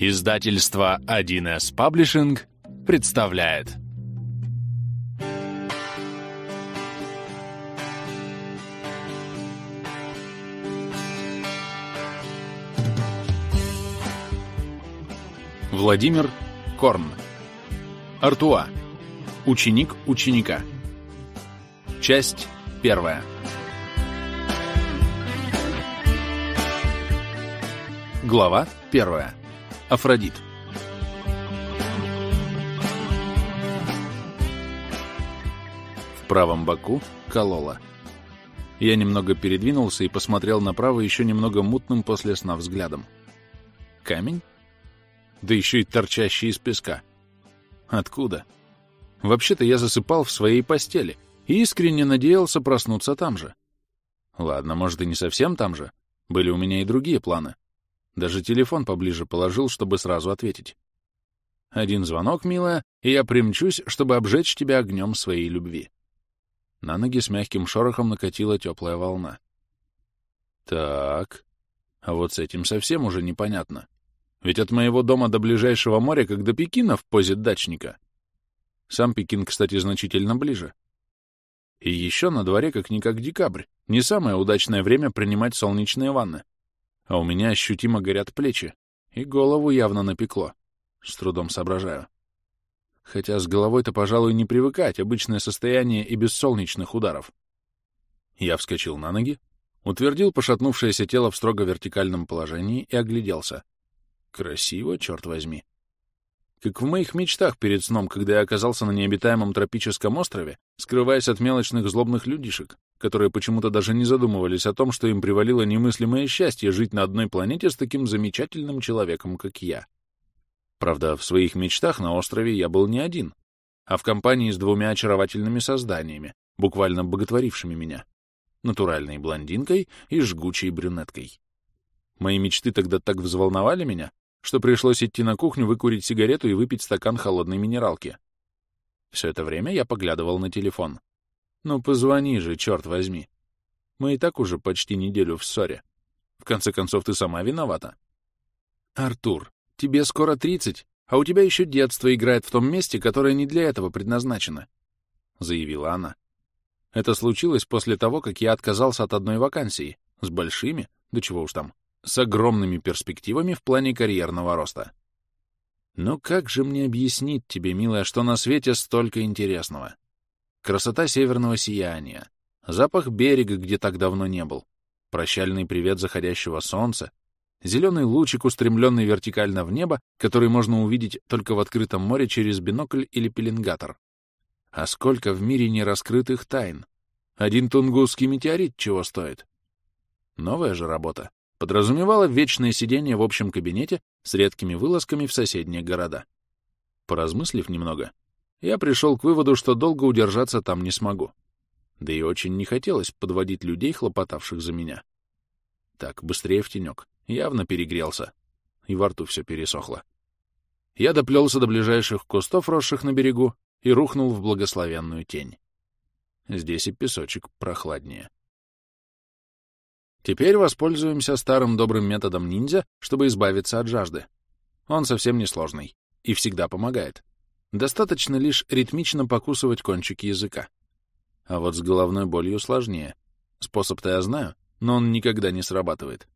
Издательство 1С Паблишинг представляет. Владимир Корн. Артуа. Ученик ученика. Часть первая. Глава первая. Афродит. В правом боку колола. Я немного передвинулся и посмотрел направо еще немного мутным после сна взглядом. Камень? Да еще и торчащий из песка. Откуда? Вообще-то я засыпал в своей постели и искренне надеялся проснуться там же. Ладно, может, и не совсем там же. Были у меня и другие планы. Даже телефон поближе положил, чтобы сразу ответить. «Один звонок, милая, и я примчусь, чтобы обжечь тебя огнем своей любви». На ноги с мягким шорохом накатила теплая волна. «Так, а вот с этим совсем уже непонятно. Ведь от моего дома до ближайшего моря, как до Пекина в позе дачника. Сам Пекин, кстати, значительно ближе. И еще на дворе как-никак декабрь, не самое удачное время принимать солнечные ванны а у меня ощутимо горят плечи, и голову явно напекло. С трудом соображаю. Хотя с головой-то, пожалуй, не привыкать, обычное состояние и без солнечных ударов. Я вскочил на ноги, утвердил пошатнувшееся тело в строго вертикальном положении и огляделся. Красиво, черт возьми как в моих мечтах перед сном, когда я оказался на необитаемом тропическом острове, скрываясь от мелочных злобных людишек, которые почему-то даже не задумывались о том, что им привалило немыслимое счастье жить на одной планете с таким замечательным человеком, как я. Правда, в своих мечтах на острове я был не один, а в компании с двумя очаровательными созданиями, буквально боготворившими меня — натуральной блондинкой и жгучей брюнеткой. Мои мечты тогда так взволновали меня, что пришлось идти на кухню, выкурить сигарету и выпить стакан холодной минералки. Все это время я поглядывал на телефон. «Ну позвони же, черт возьми. Мы и так уже почти неделю в ссоре. В конце концов, ты сама виновата». «Артур, тебе скоро тридцать, а у тебя еще детство играет в том месте, которое не для этого предназначено», — заявила она. Это случилось после того, как я отказался от одной вакансии, с большими, до да чего уж там, с огромными перспективами в плане карьерного роста. Но «Ну как же мне объяснить тебе, милая, что на свете столько интересного? Красота северного сияния, запах берега, где так давно не был, прощальный привет заходящего солнца, зеленый лучик, устремленный вертикально в небо, который можно увидеть только в открытом море через бинокль или пеленгатор. А сколько в мире нераскрытых тайн! Один тунгусский метеорит чего стоит? Новая же работа подразумевало вечное сидение в общем кабинете с редкими вылазками в соседние города. Поразмыслив немного, я пришел к выводу, что долго удержаться там не смогу. Да и очень не хотелось подводить людей, хлопотавших за меня. Так, быстрее в тенек. Явно перегрелся. И во рту все пересохло. Я доплелся до ближайших кустов, росших на берегу, и рухнул в благословенную тень. Здесь и песочек прохладнее. Теперь воспользуемся старым добрым методом ниндзя, чтобы избавиться от жажды. Он совсем несложный и всегда помогает. Достаточно лишь ритмично покусывать кончики языка. А вот с головной болью сложнее. Способ-то я знаю, но он никогда не срабатывает.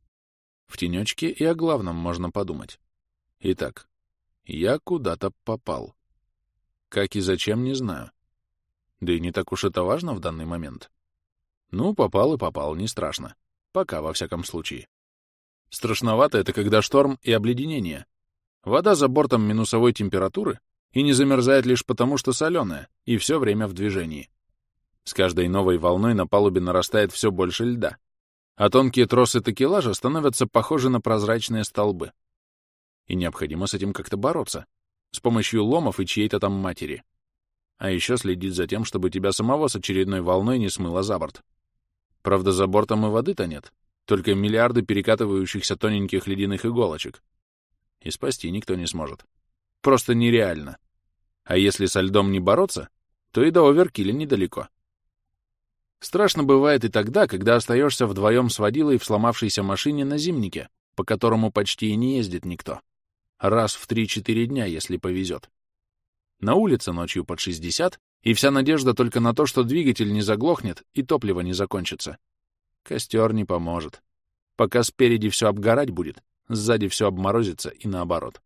В тенечке и о главном можно подумать. Итак, я куда-то попал. Как и зачем, не знаю. Да и не так уж это важно в данный момент. Ну, попал и попал, не страшно. Пока, во всяком случае. Страшновато это, когда шторм и обледенение. Вода за бортом минусовой температуры и не замерзает лишь потому, что соленая, и все время в движении. С каждой новой волной на палубе нарастает все больше льда, а тонкие тросы такелажа становятся похожи на прозрачные столбы. И необходимо с этим как-то бороться, с помощью ломов и чьей-то там матери. А еще следить за тем, чтобы тебя самого с очередной волной не смыло за борт. Правда, за бортом и воды-то нет, только миллиарды перекатывающихся тоненьких ледяных иголочек. И спасти никто не сможет. Просто нереально. А если со льдом не бороться, то и до оверкиля недалеко. Страшно бывает и тогда, когда остаешься вдвоем с водилой в сломавшейся машине на зимнике, по которому почти и не ездит никто. Раз в 3-4 дня, если повезет. На улице ночью под 60, и вся надежда только на то, что двигатель не заглохнет и топливо не закончится. Костер не поможет. Пока спереди все обгорать будет, сзади все обморозится и наоборот.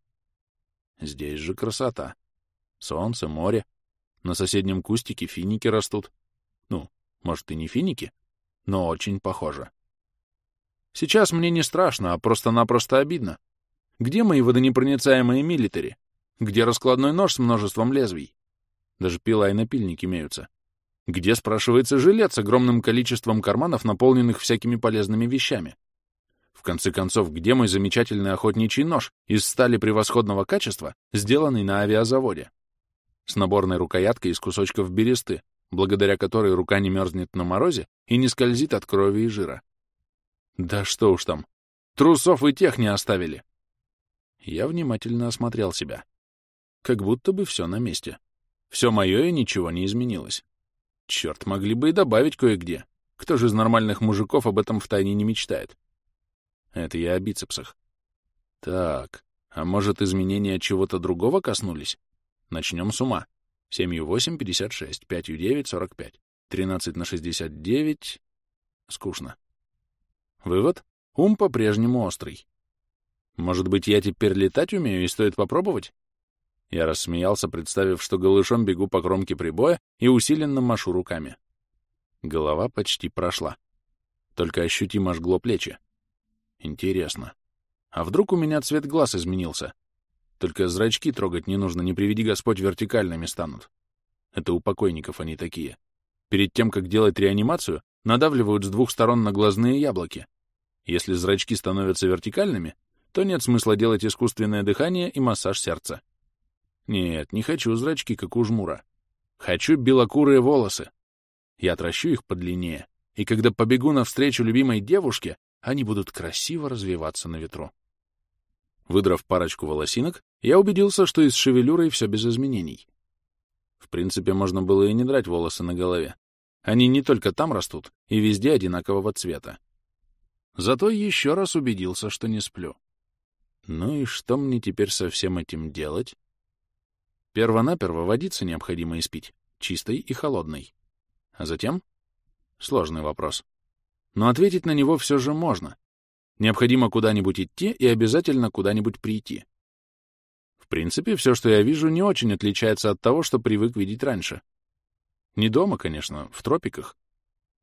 Здесь же красота. Солнце, море. На соседнем кустике финики растут. Ну, может, и не финики, но очень похоже. Сейчас мне не страшно, а просто-напросто обидно. Где мои водонепроницаемые милитари? Где раскладной нож с множеством лезвий? Даже пила и напильник имеются. Где, спрашивается, жилет с огромным количеством карманов, наполненных всякими полезными вещами? В конце концов, где мой замечательный охотничий нож из стали превосходного качества, сделанный на авиазаводе? С наборной рукояткой из кусочков бересты, благодаря которой рука не мерзнет на морозе и не скользит от крови и жира. Да что уж там, трусов и тех не оставили. Я внимательно осмотрел себя. Как будто бы все на месте. Все мое и ничего не изменилось. Черт, могли бы и добавить кое-где. Кто же из нормальных мужиков об этом втайне не мечтает? Это я о бицепсах. Так, а может, изменения чего-то другого коснулись? Начнем с ума. 7 8, 56, 5 9, 45, 13 на 69... Скучно. Вывод? Ум по-прежнему острый. Может быть, я теперь летать умею и стоит попробовать? Я рассмеялся, представив, что голышом бегу по кромке прибоя и усиленно машу руками. Голова почти прошла. Только ощутимо жгло плечи. Интересно. А вдруг у меня цвет глаз изменился? Только зрачки трогать не нужно, не приведи Господь, вертикальными станут. Это у покойников они такие. Перед тем, как делать реанимацию, надавливают с двух сторон на глазные яблоки. Если зрачки становятся вертикальными, то нет смысла делать искусственное дыхание и массаж сердца. Нет, не хочу зрачки, как у жмура. Хочу белокурые волосы. Я отращу их подлиннее, и когда побегу навстречу любимой девушке, они будут красиво развиваться на ветру. Выдрав парочку волосинок, я убедился, что и с шевелюрой все без изменений. В принципе, можно было и не драть волосы на голове. Они не только там растут, и везде одинакового цвета. Зато еще раз убедился, что не сплю. Ну и что мне теперь со всем этим делать? Первонаперво водицы необходимо испить, чистой и холодной. А затем? Сложный вопрос. Но ответить на него все же можно. Необходимо куда-нибудь идти и обязательно куда-нибудь прийти. В принципе, все, что я вижу, не очень отличается от того, что привык видеть раньше. Не дома, конечно, в тропиках.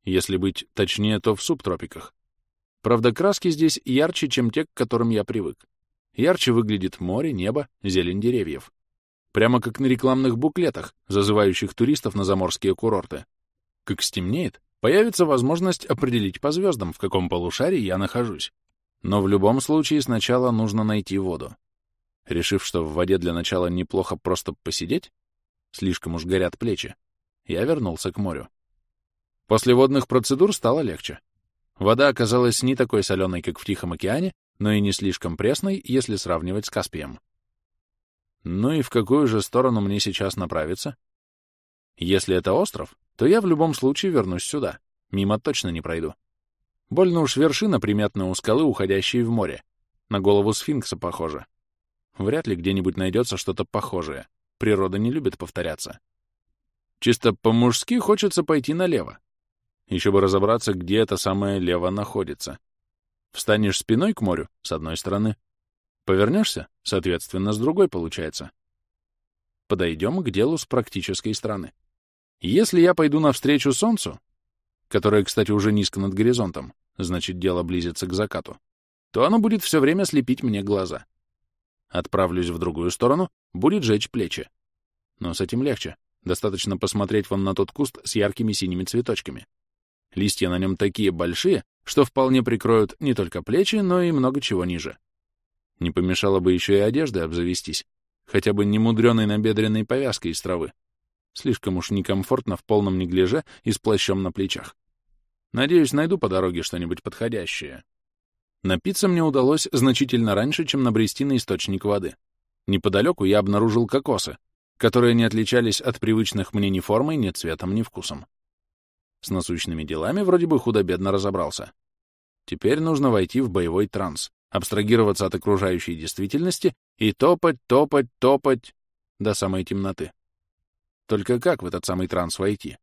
Если быть точнее, то в субтропиках. Правда, краски здесь ярче, чем те, к которым я привык. Ярче выглядит море, небо, зелень деревьев. Прямо как на рекламных буклетах, зазывающих туристов на заморские курорты. Как стемнеет, появится возможность определить по звездам, в каком полушарии я нахожусь. Но в любом случае сначала нужно найти воду. Решив, что в воде для начала неплохо просто посидеть, слишком уж горят плечи, я вернулся к морю. После водных процедур стало легче. Вода оказалась не такой соленой, как в Тихом океане, но и не слишком пресной, если сравнивать с Каспием. Ну и в какую же сторону мне сейчас направиться? Если это остров, то я в любом случае вернусь сюда. Мимо точно не пройду. Больно уж вершина приметна у скалы, уходящей в море. На голову сфинкса похоже. Вряд ли где-нибудь найдется что-то похожее. Природа не любит повторяться. Чисто по-мужски хочется пойти налево. Еще бы разобраться, где это самое лево находится. Встанешь спиной к морю, с одной стороны, Повернешься, соответственно, с другой получается. Подойдем к делу с практической стороны. Если я пойду навстречу солнцу, которое, кстати, уже низко над горизонтом, значит, дело близится к закату, то оно будет все время слепить мне глаза. Отправлюсь в другую сторону, будет жечь плечи. Но с этим легче. Достаточно посмотреть вон на тот куст с яркими синими цветочками. Листья на нем такие большие, что вполне прикроют не только плечи, но и много чего ниже. Не помешало бы еще и одеждой обзавестись, хотя бы не мудреной набедренной повязкой из травы. Слишком уж некомфортно в полном неглиже и с плащом на плечах. Надеюсь, найду по дороге что-нибудь подходящее. Напиться мне удалось значительно раньше, чем набрести на источник воды. Неподалеку я обнаружил кокосы, которые не отличались от привычных мне ни формой, ни цветом, ни вкусом. С насущными делами вроде бы худо-бедно разобрался. Теперь нужно войти в боевой транс, абстрагироваться от окружающей действительности и топать, топать, топать до самой темноты. Только как в этот самый транс войти?